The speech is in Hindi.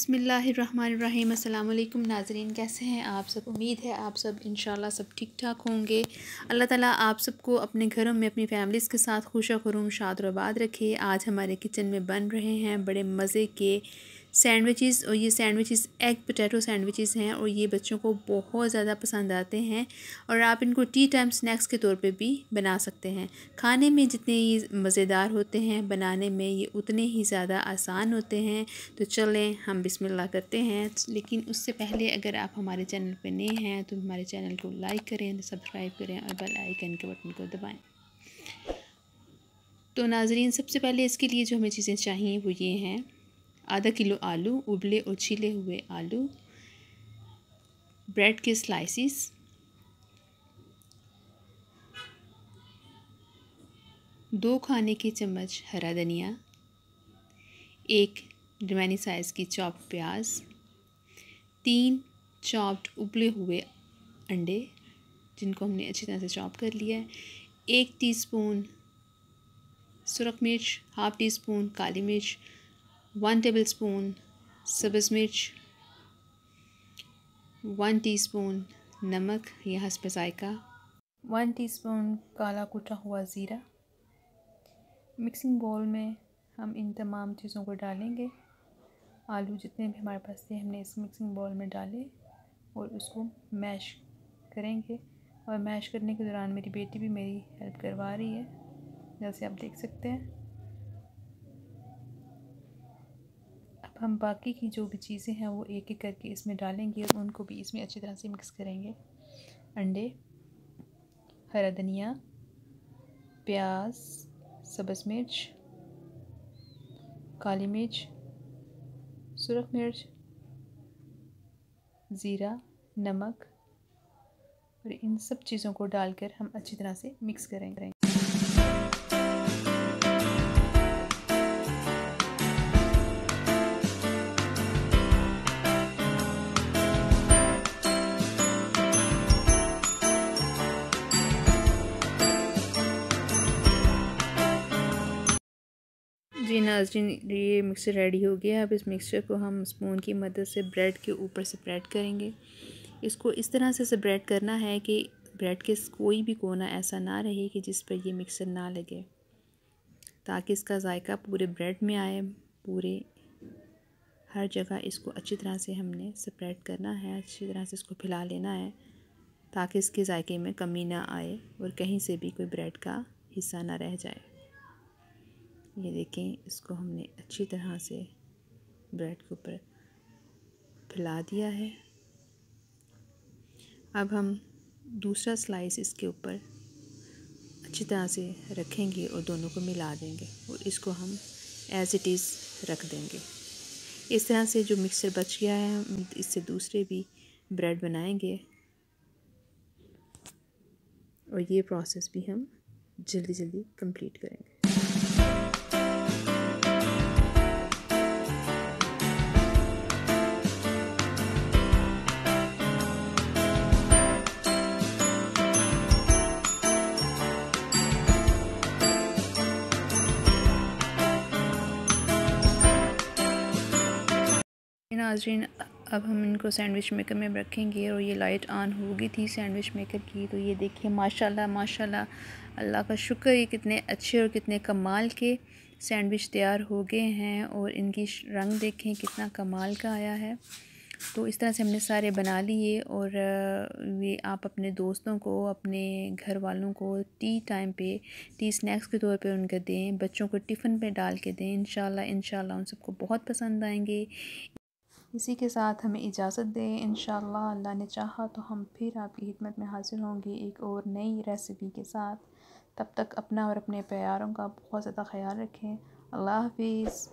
बसमीम् अल्लाम नाजरीन कैसे हैं आप सब उम्मीद है आप सब इन सब ठीक ठाक होंगे अल्लाह ताला आप सबको अपने घरों में अपनी फैमिलीज़ के साथ खुशा खरूम शाद और आबाद रखे आज हमारे किचन में बन रहे हैं बड़े मज़े के सैंडविचेस और ये सैंडविचेस एग पोटैटो सैंडविचेस हैं और ये बच्चों को बहुत ज़्यादा पसंद आते हैं और आप इनको टी टाइम स्नैक्स के तौर पे भी बना सकते हैं खाने में जितने ये मज़ेदार होते हैं बनाने में ये उतने ही ज़्यादा आसान होते हैं तो चलें हम बिस्मिल्लाह करते हैं लेकिन उससे पहले अगर आप हमारे चैनल पर नए हैं तो हमारे चैनल को लाइक करें सब्सक्राइब करें और बेल आइकन के बटन को दबाएँ तो नाजरीन सबसे पहले इसके लिए जो हमें चीज़ें चाहिए वो ये हैं आधा किलो आलू उबले और छीले हुए आलू ब्रेड के स्लाइसिस दो खाने के चम्मच हरा धनिया एक डिमानी साइज़ की चॉप प्याज तीन चॉप्ड उबले हुए अंडे जिनको हमने अच्छी तरह से चॉप कर लिया है एक टीस्पून सुरख मिर्च हाफ टी स्पून काली मिर्च वन टेबल स्पून सब्ज़ मिर्च वन टीस्पून नमक या हसब जायका वन टीस्पून काला कुटा हुआ ज़ीरा मिक्सिंग बॉल में हम इन तमाम चीज़ों को डालेंगे आलू जितने भी हमारे पास थे हमने इस मिक्सिंग बॉल में डाले और उसको मैश करेंगे और मैश करने के दौरान मेरी बेटी भी मेरी हेल्प करवा रही है जैसे आप देख सकते हैं हम बाकी की जो भी चीज़ें हैं वो एक एक करके इसमें डालेंगे और उनको भी इसमें अच्छी तरह से मिक्स करेंगे अंडे हरा धनिया प्याज सब्ज़ मिर्च काली मिर्च सुरख मिर्च ज़ीरा नमक और इन सब चीज़ों को डालकर हम अच्छी तरह से मिक्स करेंगे जी नाजरीन ये मिक्सर रेडी हो गया अब इस मिक्सचर को हम स्पून की मदद से ब्रेड के ऊपर स्प्रेड करेंगे इसको इस तरह से स्प्रेड करना है कि ब्रेड के कोई भी कोना ऐसा ना रहे कि जिस पर ये मिक्सर ना लगे ताकि इसका जायका पूरे ब्रेड में आए पूरे हर जगह इसको अच्छी तरह से हमने स्प्रेड करना है अच्छी तरह से इसको फैला लेना है ताकि इसके जायके में कमी ना आए और कहीं से भी कोई ब्रेड का हिस्सा ना रह जाए ये देखें इसको हमने अच्छी तरह से ब्रेड के ऊपर फैला दिया है अब हम दूसरा स्लाइस इसके ऊपर अच्छी तरह से रखेंगे और दोनों को मिला देंगे और इसको हम एज़ इट इज़ रख देंगे इस तरह से जो मिक्सर बच गया है हम इससे दूसरे भी ब्रेड बनाएंगे और ये प्रोसेस भी हम जल्दी जल्दी कंप्लीट करेंगे नाजरीन अब हम इनको सैंडविच मेकर में रखेंगे और ये लाइट ऑन होगी थी सैंडविच मेकर की तो ये देखिए माशाल्लाह माशाल्लाह अल्लाह का शुक्र ये कितने अच्छे और कितने कमाल के सैंडविच तैयार हो गए हैं और इनकी रंग देखें कितना कमाल का आया है तो इस तरह से हमने सारे बना लिए और ये आप अपने दोस्तों को अपने घर वालों को टी टाइम पे टी स्नैक्स के तौर पे उनके दें बच्चों को टिफ़िन पे डाल के दें इन शाला इन उन सबको बहुत पसंद आएंगे इसी के साथ हमें इजाज़त दें इन अल्लाह ने चाहा तो हम फिर आपकी हिदमत में हाजिर होंगे एक और नई रेसिपी के साथ तब तक अपना और अपने प्यारों का बहुत ज़्यादा ख्याल रखें अल्लाह हाफिज़